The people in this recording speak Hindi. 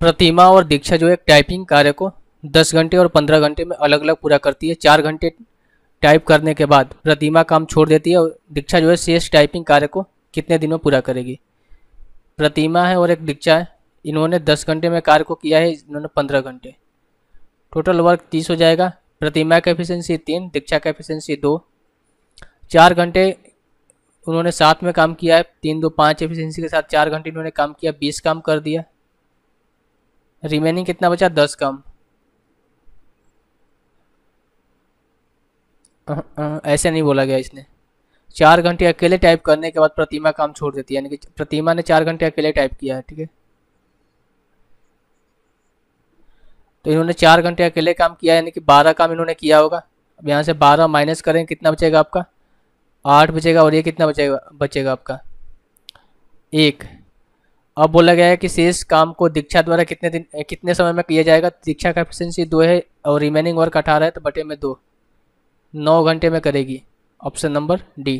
प्रतिमा और दीक्षा जो है टाइपिंग कार्य को दस घंटे और पंद्रह घंटे में अलग अलग पूरा करती है चार घंटे टाइप करने के बाद प्रतिमा काम छोड़ देती है और दीक्षा जो है शेष टाइपिंग कार्य को कितने दिन में पूरा करेगी प्रतिमा है और एक दीक्षा है इन्होंने दस घंटे में कार्य को किया है इन्होंने पंद्रह घंटे टोटल वर्क तीस हो जाएगा प्रतिमा का एफिशेंसी तीन दीक्षा का एफिशेंसी दो चार घंटे उन्होंने साथ में काम किया है तीन दो पाँच एफिशेंसी के साथ चार घंटे इन्होंने काम किया बीस काम कर दिया रिमेनिंग कितना बचा दस कम ऐसे नहीं बोला गया इसने चार घंटे अकेले टाइप करने के बाद प्रतिमा काम छोड़ देती है यानी कि प्रतिमा ने चार घंटे अकेले टाइप किया है ठीक है तो इन्होंने चार घंटे अकेले काम किया यानी कि बारह काम इन्होंने किया होगा अब यहाँ से बारह माइनस करें कितना बचेगा आपका आठ बचेगा और ये कितना बचेगा बचेगा आपका एक अब बोला गया है कि शेष काम को दीक्षा द्वारा कितने दिन कितने समय में किया जाएगा दीक्षा का एफिशिएंसी दो है और रिमेनिंग वर्क अठारह है तो बटे में दो नौ घंटे में करेगी ऑप्शन नंबर डी